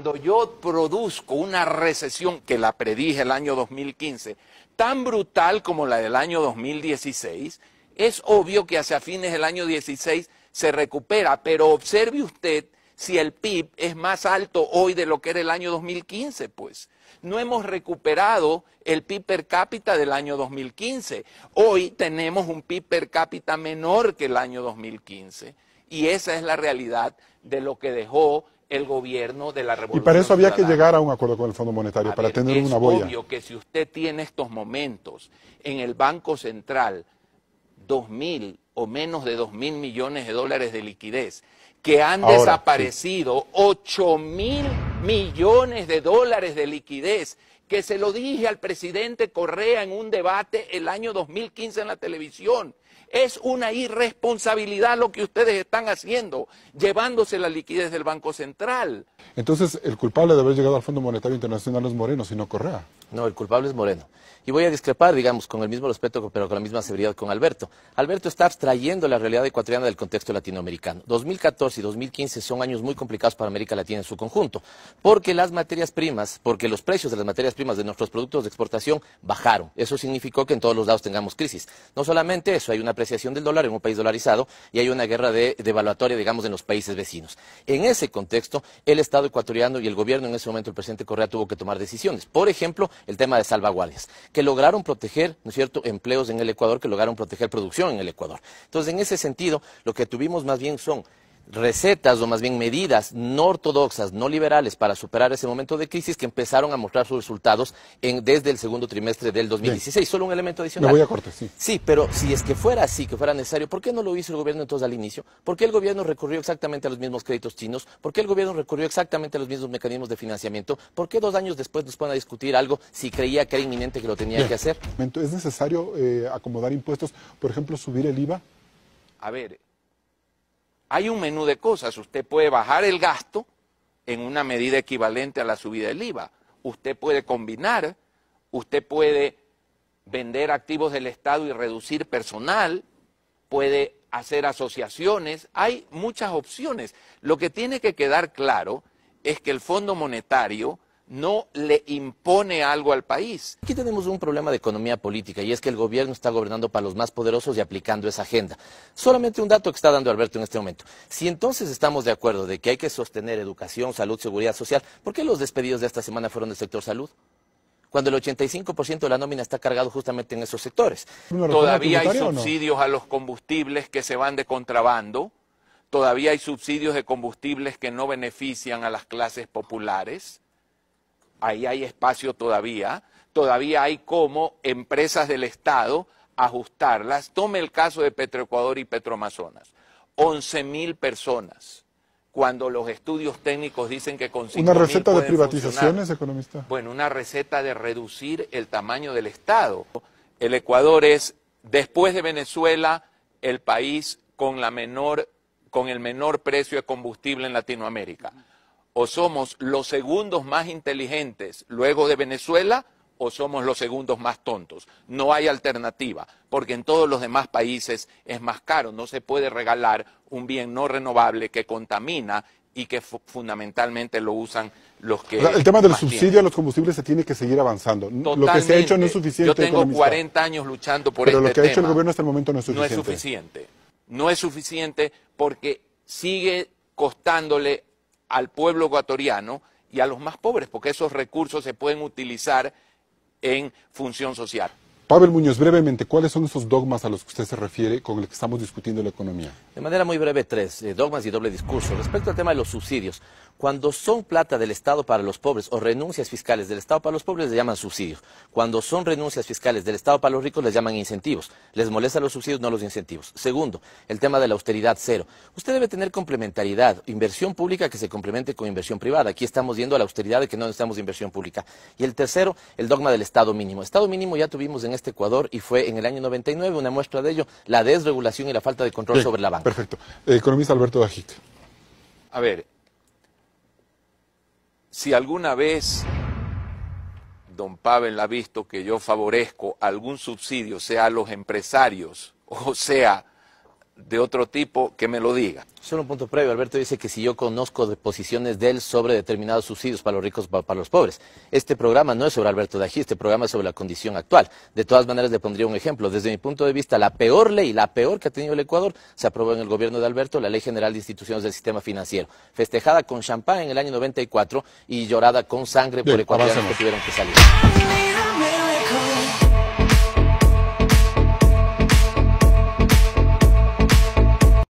Cuando yo produzco una recesión que la predije el año 2015, tan brutal como la del año 2016, es obvio que hacia fines del año 16 se recupera, pero observe usted si el PIB es más alto hoy de lo que era el año 2015, pues. No hemos recuperado el PIB per cápita del año 2015. Hoy tenemos un PIB per cápita menor que el año 2015 y esa es la realidad de lo que dejó el gobierno de la revolución. Y para eso había que llegar a un acuerdo con el Fondo Monetario, para tener una boya. Es obvio que si usted tiene estos momentos en el Banco Central, dos mil o menos de dos mil millones de dólares de liquidez, que han desaparecido ocho mil millones de dólares de liquidez, que se lo dije al presidente Correa en un debate el año 2015 en la televisión, es una irresponsabilidad lo que ustedes están haciendo, llevándose la liquidez del Banco Central. Entonces, el culpable de haber llegado al Fondo Monetario Internacional es Moreno, sino Correa. No, el culpable es Moreno. Y voy a discrepar, digamos, con el mismo respeto, pero con la misma severidad con Alberto. Alberto está abstrayendo la realidad ecuatoriana del contexto latinoamericano. 2014 y 2015 son años muy complicados para América Latina en su conjunto, porque las materias primas, porque los precios de las materias primas de nuestros productos de exportación bajaron. Eso significó que en todos los lados tengamos crisis. No solamente eso, hay una apreciación del dólar en un país dolarizado y hay una guerra de devaluatoria, digamos, en los países vecinos. En ese contexto, el Estado ecuatoriano y el gobierno, en ese momento el presidente Correa, tuvo que tomar decisiones. Por ejemplo, el tema de salvaguardias, que lograron proteger, ¿no es cierto?, empleos en el Ecuador, que lograron proteger producción en el Ecuador. Entonces, en ese sentido, lo que tuvimos más bien son recetas o más bien medidas no ortodoxas, no liberales para superar ese momento de crisis que empezaron a mostrar sus resultados desde el segundo trimestre del 2016. Solo un elemento adicional. Me voy a corte, sí. Sí, pero si es que fuera así, que fuera necesario, ¿por qué no lo hizo el gobierno entonces al inicio? ¿Por qué el gobierno recurrió exactamente a los mismos créditos chinos? ¿Por qué el gobierno recurrió exactamente a los mismos mecanismos de financiamiento? ¿Por qué dos años después nos ponen a discutir algo si creía que era inminente que lo tenía que hacer? ¿Es necesario eh, acomodar impuestos? Por ejemplo, subir el IVA. A ver, hay un menú de cosas. Usted puede bajar el gasto en una medida equivalente a la subida del IVA. Usted puede combinar, usted puede vender activos del Estado y reducir personal, puede hacer asociaciones, hay muchas opciones. Lo que tiene que quedar claro es que el Fondo Monetario no le impone algo al país. Aquí tenemos un problema de economía política y es que el gobierno está gobernando para los más poderosos y aplicando esa agenda. Solamente un dato que está dando Alberto en este momento. Si entonces estamos de acuerdo de que hay que sostener educación, salud, seguridad social, ¿por qué los despedidos de esta semana fueron del sector salud? Cuando el 85% de la nómina está cargado justamente en esos sectores. Todavía hay subsidios a los combustibles que se van de contrabando, todavía hay subsidios de combustibles que no benefician a las clases populares ahí hay espacio todavía, todavía hay cómo empresas del Estado ajustarlas. Tome el caso de Petroecuador y Once 11.000 personas, cuando los estudios técnicos dicen que con ¿Una receta de privatizaciones, economista? Bueno, una receta de reducir el tamaño del Estado. El Ecuador es, después de Venezuela, el país con, con el menor precio de combustible en Latinoamérica o somos los segundos más inteligentes luego de Venezuela o somos los segundos más tontos. No hay alternativa, porque en todos los demás países es más caro. No se puede regalar un bien no renovable que contamina y que fundamentalmente lo usan los que... el tema del subsidio a los combustibles se tiene que seguir avanzando. Lo que se ha hecho no es suficiente. Yo tengo 40 años luchando por este tema. Pero lo este que ha hecho el gobierno hasta el momento no es suficiente. No es suficiente. No es suficiente porque sigue costándole al pueblo ecuatoriano y a los más pobres, porque esos recursos se pueden utilizar en función social. Pavel Muñoz, brevemente, ¿cuáles son esos dogmas a los que usted se refiere con el que estamos discutiendo la economía? De manera muy breve, tres eh, dogmas y doble discurso. Respecto al tema de los subsidios, cuando son plata del Estado para los pobres o renuncias fiscales del Estado para los pobres, les llaman subsidios. Cuando son renuncias fiscales del Estado para los ricos, les llaman incentivos. Les molestan los subsidios, no los incentivos. Segundo, el tema de la austeridad cero. Usted debe tener complementariedad, inversión pública que se complemente con inversión privada. Aquí estamos yendo a la austeridad de que no necesitamos inversión pública. Y el tercero, el dogma del Estado mínimo. Estado mínimo ya tuvimos en este Ecuador y fue en el año 99 una muestra de ello, la desregulación y la falta de control sobre la banca. Perfecto. economista Alberto Dajic. A ver, si alguna vez don Pavel ha visto que yo favorezco algún subsidio, sea a los empresarios o sea de otro tipo que me lo diga. Solo un punto previo, Alberto dice que si yo conozco de posiciones de él sobre determinados subsidios para los ricos para, los pobres. Este programa no es sobre Alberto Dají, este programa es sobre la condición actual. De todas maneras, le pondría un ejemplo. Desde mi punto de vista, la peor ley, la peor que ha tenido el Ecuador, se aprobó en el gobierno de Alberto, la Ley General de Instituciones del Sistema Financiero, festejada con champán en el año 94 y llorada con sangre por ecuatorianos que tuvieron que salir.